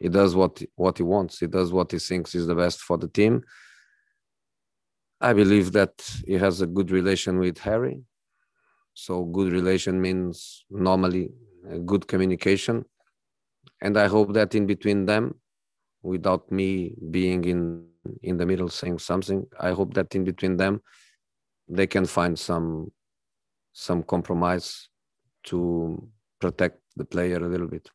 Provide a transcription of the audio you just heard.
He does what what he wants. He does what he thinks is the best for the team. I believe that he has a good relation with Harry. So good relation means normally good communication, and I hope that in between them, without me being in in the middle saying something, I hope that in between them, they can find some some compromise to protect the player a little bit.